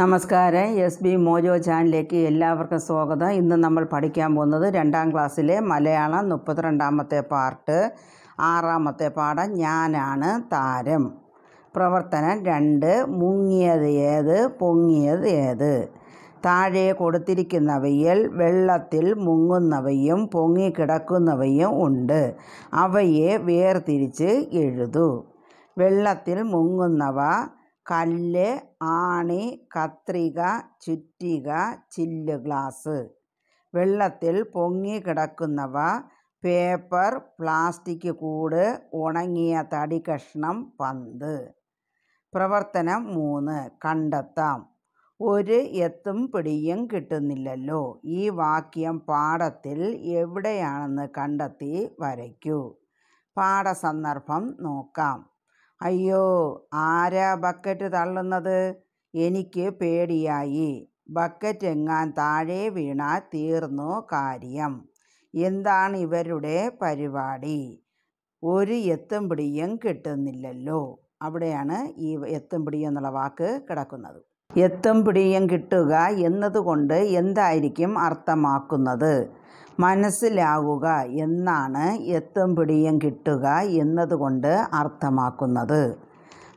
നമസ്കാരം S B mojo ചാനലിലേക്ക് എല്ലാവർക്കും സ്വാഗതം ഇന്ന് നമ്മൾ പഠിക്കാൻ പോകുന്നത് രണ്ടാം ക്ലാസ്സിലെ മലയാളം മുപ്പത്തിരണ്ടാമത്തെ പാർട്ട് ആറാമത്തെ പാഠം ഞാനാണ് താരം പ്രവർത്തനം രണ്ട് മുങ്ങിയത് ഏത് പൊങ്ങിയത് ഏത് താഴെ കൊടുത്തിരിക്കുന്നവയിൽ വെള്ളത്തിൽ മുങ്ങുന്നവയും പൊങ്ങിക്കിടക്കുന്നവയും ഉണ്ട് അവയെ വേർതിരിച്ച് എഴുതൂ വെള്ളത്തിൽ മുങ്ങുന്നവ കല്ല് ആണി കത്രിക ചുറ്റിക ചില്ല് ഗ്ലാസ് വെള്ളത്തിൽ പൊങ്ങി കിടക്കുന്നവ പേപ്പർ പ്ലാസ്റ്റിക് കൂട് ഉണങ്ങിയ തടി കഷ്ണം പന്ത് പ്രവർത്തനം മൂന്ന് കണ്ടെത്താം ഒരു എത്തും പിടിയും കിട്ടുന്നില്ലല്ലോ ഈ വാക്യം പാഠത്തിൽ എവിടെയാണെന്ന് കണ്ടെത്തി വരയ്ക്കൂ പാഠസന്ദർഭം നോക്കാം അയ്യോ ആരാ ബക്കറ്റ് തള്ളുന്നത് എനിക്ക് പേടിയായി ബക്കറ്റ് എങ്ങാൻ താഴെ വീണാൽ തീർന്നു കാര്യം എന്താണ് ഇവരുടെ പരിപാടി ഒരു എത്തും പിടിയും കിട്ടുന്നില്ലല്ലോ അവിടെയാണ് ഈ എത്തും പിടിയും എന്നുള്ള വാക്ക് കിടക്കുന്നത് എത്തും പിടിയും കിട്ടുക എന്നതുകൊണ്ട് എന്തായിരിക്കും അർത്ഥമാക്കുന്നത് മനസ്സിലാവുക എന്നാണ് എത്തും പിടിയും കിട്ടുക എന്നതുകൊണ്ട് അർത്ഥമാക്കുന്നത്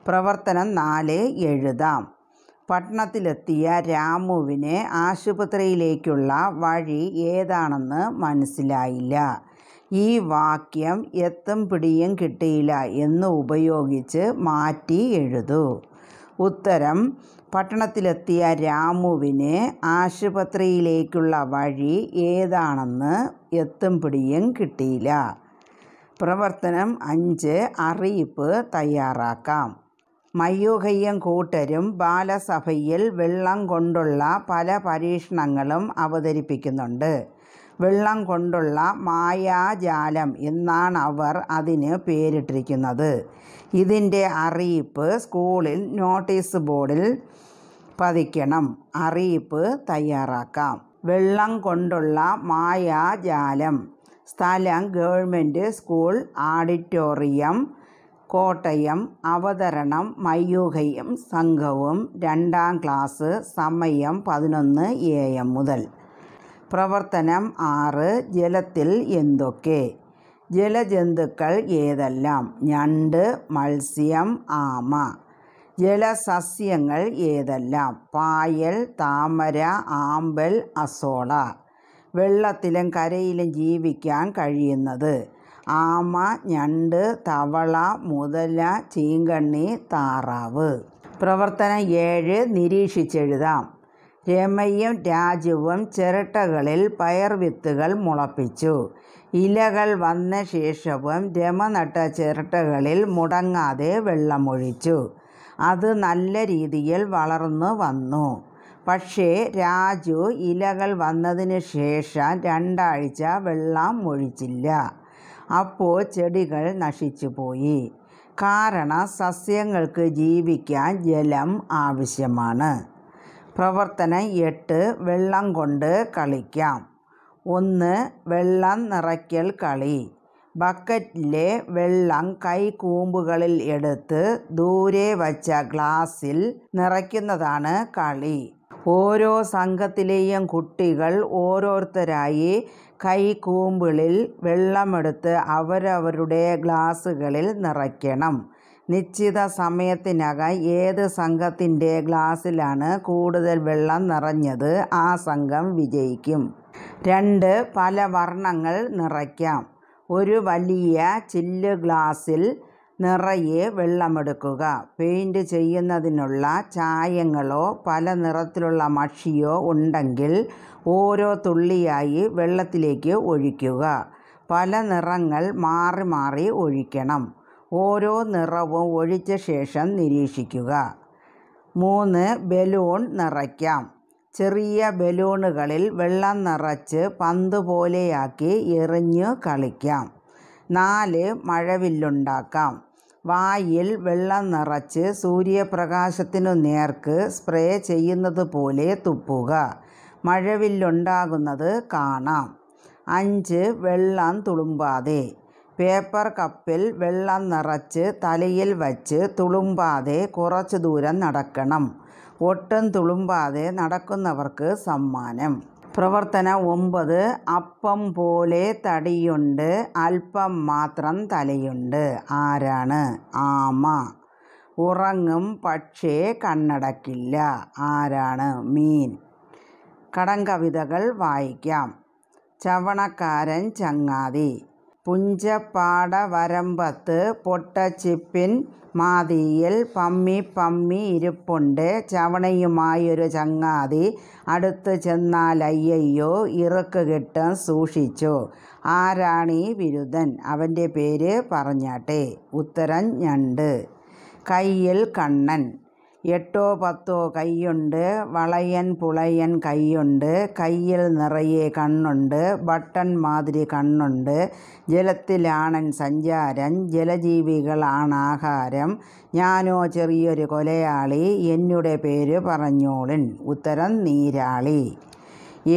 പ്രവർത്തനം നാല് എഴുതാം പട്ടണത്തിലെത്തിയ രാമുവിന് ആശുപത്രിയിലേക്കുള്ള വഴി ഏതാണെന്ന് മനസ്സിലായില്ല ഈ വാക്യം എത്തും പിടിയും കിട്ടിയില്ല എന്ന് ഉപയോഗിച്ച് മാറ്റി എഴുതൂ ഉത്തരം പട്ടണത്തിലെത്തിയ രാമുവിന് ആശുപത്രിയിലേക്കുള്ള വഴി ഏതാണെന്ന് എത്തും പിടിയും കിട്ടിയില്ല പ്രവർത്തനം അഞ്ച് അറിയിപ്പ് തയ്യാറാക്കാം മയ്യൂഹയ്യം കൂട്ടരും ബാലസഭയിൽ വെള്ളം കൊണ്ടുള്ള പല പരീക്ഷണങ്ങളും അവതരിപ്പിക്കുന്നുണ്ട് വെള്ളം കൊണ്ടുള്ള മായാജാലം എന്നാണ് അവർ അതിന് പേരിട്ടിരിക്കുന്നത് ഇതിൻ്റെ അറിയിപ്പ് സ്കൂളിൽ നോട്ടീസ് ബോർഡിൽ പതിക്കണം അറിയിപ്പ് തയ്യാറാക്കാം വെള്ളം കൊണ്ടുള്ള മായാജാലം സ്ഥലം ഗവൺമെൻറ് സ്കൂൾ ആഡിറ്റോറിയം കോട്ടയം അവതരണം മയൂഹയും സംഘവും രണ്ടാം ക്ലാസ് സമയം പതിനൊന്ന് എ എം മുതൽ പ്രവർത്തനം ആറ് ജലത്തിൽ എന്തൊക്കെ ജലജന്തുക്കൾ ഏതെല്ലാം ഞണ്ട് മത്സ്യം ആമ ജലസസ്യങ്ങൾ ഏതെല്ലാം പായൽ താമര ആമ്പൽ അസോള വെള്ളത്തിലും കരയിലും ജീവിക്കാൻ കഴിയുന്നത് ആമ ഞണ്ട് തവള മുതല ചീങ്കണ്ണി താറാവ് പ്രവർത്തനം ഏഴ് നിരീക്ഷിച്ചെഴുതാം രമയും രാജുവും ചിരട്ടകളിൽ വിത്തുകൾ മുളപ്പിച്ചു. ഇലകൾ വന്ന ശേഷവും രമ നട്ട ചിരട്ടകളിൽ മുടങ്ങാതെ വെള്ളമൊഴിച്ചു. അത് നല്ല രീതിയിൽ വളർന്നു വന്നു. പക്ഷേ രാജു ഇലകൾ വന്നതിനു ശേഷം രണ്ടാഴ്ച ഒഴിച്ചില്ല അപ്പോൾ ചെടികൾ നശിച്ചുപോയി. കാരണം സസ്യങ്ങൾക്ക് ജീവിക്കാൻ ജലം ആവശ്യമാണ്. പ്രവർത്തനം എട്ട് വെള്ളം കൊണ്ട് കളിക്കാം ഒന്ന് വെള്ളം നിറയ്ക്കൽ കളി ബക്കറ്റിലെ വെള്ളം കൈകൂമ്പുകളിൽ എടുത്ത് ദൂരെ വച്ച ഗ്ലാസിൽ നിറയ്ക്കുന്നതാണ് കളി ഓരോ സംഘത്തിലെയും കുട്ടികൾ ഓരോരുത്തരായി കൈകൂമ്പുകളിൽ വെള്ളമെടുത്ത് അവരവരുടെ ഗ്ലാസ്സുകളിൽ നിറയ്ക്കണം നിശ്ചിത സമയത്തിനകം ഏത് സംഘത്തിൻ്റെ ഗ്ലാസ്സിലാണ് കൂടുതൽ വെള്ളം നിറഞ്ഞത് ആ സംഘം വിജയിക്കും രണ്ട് പല വർണ്ണങ്ങൾ നിറയ്ക്കാം ഒരു വലിയ ചില്ല് ഗ്ലാസ്സിൽ നിറയെ വെള്ളമെടുക്കുക പെയിൻറ് ചെയ്യുന്നതിനുള്ള ചായങ്ങളോ പല നിറത്തിലുള്ള മഷിയോ ഉണ്ടെങ്കിൽ ഓരോ തുള്ളിയായി വെള്ളത്തിലേക്ക് ഒഴിക്കുക പല നിറങ്ങൾ മാറി മാറി ഒഴിക്കണം ഓരോ നിറവും ഒഴിച്ച ശേഷം നിരീക്ഷിക്കുക മൂന്ന് ബലൂൺ നിറയ്ക്കാം ചെറിയ ബലൂണുകളിൽ വെള്ളം നിറച്ച് പന്ത് പോലെയാക്കി എറിഞ്ഞു കളിക്കാം നാല് മഴവില്ലുണ്ടാക്കാം വായിൽ വെള്ളം നിറച്ച് സൂര്യപ്രകാശത്തിനു നേർക്ക് സ്പ്രേ ചെയ്യുന്നത് പോലെ തുപ്പുക മഴവില്ലുണ്ടാകുന്നത് കാണാം അഞ്ച് വെള്ളം തുളുമ്പാതെ പേപ്പർ കപ്പിൽ വെള്ളം നിറച്ച് തലയിൽ വച്ച് തുളുമ്പാതെ കുറച്ച് ദൂരം നടക്കണം ഒട്ടും തുളുമ്പാതെ നടക്കുന്നവർക്ക് സമ്മാനം പ്രവർത്തന ഒമ്പത് അപ്പം പോലെ തടിയുണ്ട് അല്പം മാത്രം തലയുണ്ട് ആരാണ് ആമ ഉറങ്ങും പക്ഷേ കണ്ണടക്കില്ല ആരാണ് മീൻ കടങ്കവിതകൾ വായിക്കാം ചവണക്കാരൻ ചങ്ങാതി പുഞ്ചപ്പാട വരമ്പത്ത് പൊട്ടച്ചിപ്പിൻ മാതിയിൽ പമ്മി പമ്മി ഇരിപ്പുണ്ട് ചവണയുമായൊരു ചങ്ങാതി അടുത്തു അയ്യയ്യോ ഇറുക്ക് കിട്ടും സൂക്ഷിച്ചു ആരാണീ വിരുദൻ അവൻ്റെ പേര് പറഞ്ഞാട്ടെ ഉത്തരം ഞണ്ട് കയ്യിൽ കണ്ണൻ എട്ടോ പത്തോ കൈയുണ്ട് വളയൻ പുളയൻ കൈയുണ്ട് കയ്യിൽ നിറയെ കണ്ണുണ്ട് ബട്ടൺ മാതിരി കണ്ണുണ്ട് ജലത്തിലാണൻ സഞ്ചാരം ജലജീവികളാണ് ആഹാരം ഞാനോ ചെറിയൊരു കൊലയാളി എന്നുടെ പേര് പറഞ്ഞോളിൻ ഉത്തരം നീരാളി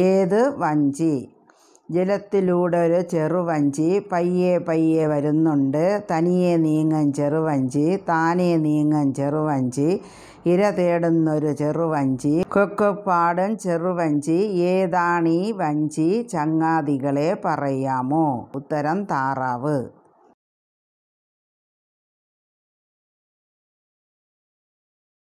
ഏത് വഞ്ചി ജലത്തിലൂടെ ഒരു ചെറുവഞ്ചി പയ്യെ പയ്യെ വരുന്നുണ്ട് തനിയെ നീങ്ങൻ ചെറുവഞ്ചി താനെ നീങ്ങൻ ചെറുവഞ്ചി ഇര തേടുന്നൊരു ചെറുവഞ്ചി കൊക്കപ്പാടൻ ചെറുവഞ്ചി ഏതാണീ വഞ്ചി ചങ്ങാതികളെ പറയാമോ ഉത്തരം താറാവ്